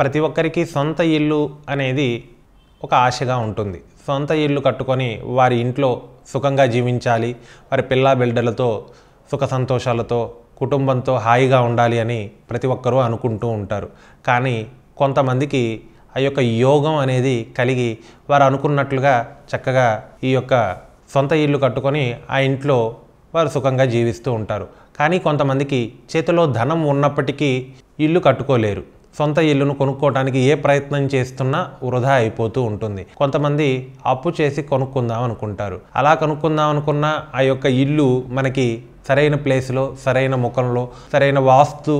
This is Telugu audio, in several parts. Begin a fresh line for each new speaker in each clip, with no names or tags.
ప్రతి ఒక్కరికి సొంత ఇల్లు అనేది ఒక ఆశగా ఉంటుంది సొంత ఇల్లు కట్టుకొని వారి ఇంట్లో సుఖంగా జీవించాలి వారి పిల్ల బిడ్డలతో సుఖ సంతోషాలతో కుటుంబంతో హాయిగా ఉండాలి అని ప్రతి ఒక్కరూ అనుకుంటూ ఉంటారు కానీ కొంతమందికి ఆ యొక్క యోగం అనేది కలిగి వారు అనుకున్నట్లుగా చక్కగా ఈ యొక్క సొంత ఇల్లు కట్టుకొని ఆ ఇంట్లో వారు సుఖంగా జీవిస్తూ ఉంటారు కానీ కొంతమందికి చేతిలో ధనం ఉన్నప్పటికీ ఇల్లు కట్టుకోలేరు సొంత ఇల్లును కొనుక్కోవడానికి ఏ ప్రయత్నం చేస్తున్నా వృధా అయిపోతూ ఉంటుంది కొంతమంది అప్పు చేసి కొనుక్కుందాం అనుకుంటారు అలా కొనుక్కుందాం అనుకున్న ఆ యొక్క ఇల్లు మనకి సరైన ప్లేస్లో సరైన ముఖంలో సరైన వాస్తు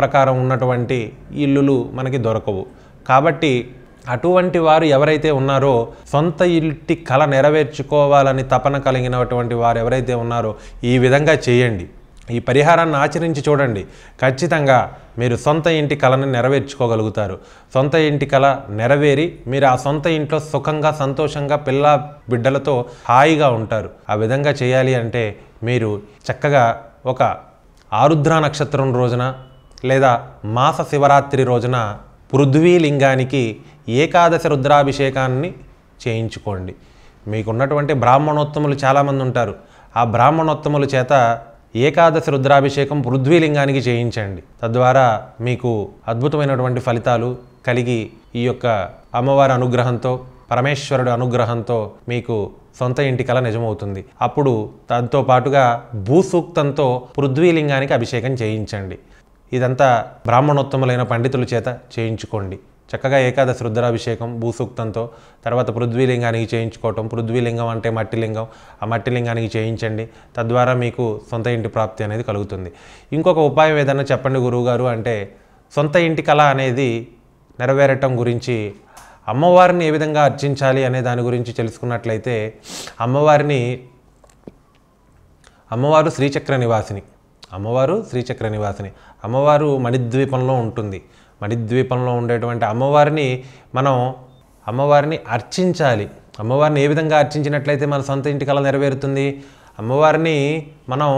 ప్రకారం ఉన్నటువంటి ఇల్లులు మనకి దొరకవు కాబట్టి అటువంటి వారు ఎవరైతే ఉన్నారో సొంత ఇంటి కళ నెరవేర్చుకోవాలని తపన కలిగినటువంటి వారు ఎవరైతే ఉన్నారో ఈ విధంగా చేయండి ఈ పరిహారాన్ని ఆచరించి చూడండి ఖచ్చితంగా మీరు సొంత ఇంటి కళను నెరవేర్చుకోగలుగుతారు సొంత ఇంటి కళ నెరవేరి మీరు ఆ సొంత ఇంట్లో సుఖంగా సంతోషంగా పిల్ల బిడ్డలతో హాయిగా ఉంటారు ఆ విధంగా చేయాలి అంటే మీరు చక్కగా ఒక ఆరుద్ర నక్షత్రం రోజున లేదా మాస శివరాత్రి రోజున పృథ్వీ లింగానికి ఏకాదశి రుద్రాభిషేకాన్ని చేయించుకోండి మీకున్నటువంటి బ్రాహ్మణోత్తములు చాలామంది ఉంటారు ఆ బ్రాహ్మణోత్తముల చేత ఏకాదశి రుద్రాభిషేకం పృథ్వీలింగానికి చేయించండి తద్వారా మీకు అద్భుతమైనటువంటి ఫలితాలు కలిగి ఈ యొక్క అమ్మవారి అనుగ్రహంతో పరమేశ్వరుడు అనుగ్రహంతో మీకు సొంత ఇంటి కళ నిజమవుతుంది అప్పుడు దాంతో పాటుగా భూసూక్తంతో పృథ్వీలింగానికి అభిషేకం చేయించండి ఇదంతా బ్రాహ్మణోత్తములైన పండితుల చేత చేయించుకోండి చక్కగా ఏకాదశి రుద్రాభిషేకం భూసూక్తంతో తర్వాత పృథ్వీలింగానికి చేయించుకోవటం పృథ్వీలింగం అంటే మట్టిలింగం ఆ మట్టిలింగానికి చేయించండి తద్వారా మీకు సొంత ఇంటి ప్రాప్తి అనేది కలుగుతుంది ఇంకొక ఉపాయం ఏదైనా చెప్పండి గురువుగారు అంటే సొంత ఇంటి కళ అనేది నెరవేరటం గురించి అమ్మవారిని ఏ విధంగా అర్చించాలి అనే దాని గురించి తెలుసుకున్నట్లయితే అమ్మవారిని అమ్మవారు శ్రీచక్ర నివాసిని అమ్మవారు శ్రీచక్ర నివాసిని అమ్మవారు మణిద్వీపంలో ఉంటుంది మణిద్వీపంలో ఉండేటువంటి అమ్మవారిని మనం అమ్మవారిని అర్చించాలి అమ్మవారిని ఏ విధంగా అర్చించినట్లయితే మన సొంత ఇంటి కళ నెరవేరుతుంది అమ్మవారిని మనం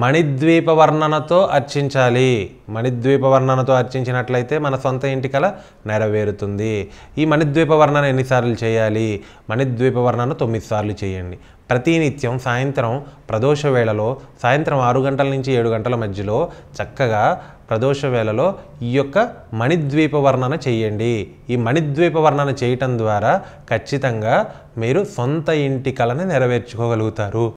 మణిద్వీప వర్ణనతో అర్చించాలి మణిద్వీప వర్ణనతో అర్చించినట్లయితే మన సొంత ఇంటికల నెరవేరుతుంది ఈ మణిద్వీప వర్ణన ఎన్నిసార్లు చేయాలి మణిద్వీప వర్ణన తొమ్మిది సార్లు చేయండి ప్రతినిత్యం సాయంత్రం ప్రదోష వేళలో సాయంత్రం ఆరు గంటల నుంచి ఏడు గంటల మధ్యలో చక్కగా ప్రదోష వేళలో ఈ యొక్క మణిద్వీప వర్ణన చేయండి ఈ మణిద్వీప వర్ణన చేయటం ద్వారా ఖచ్చితంగా మీరు సొంత ఇంటి కళని నెరవేర్చుకోగలుగుతారు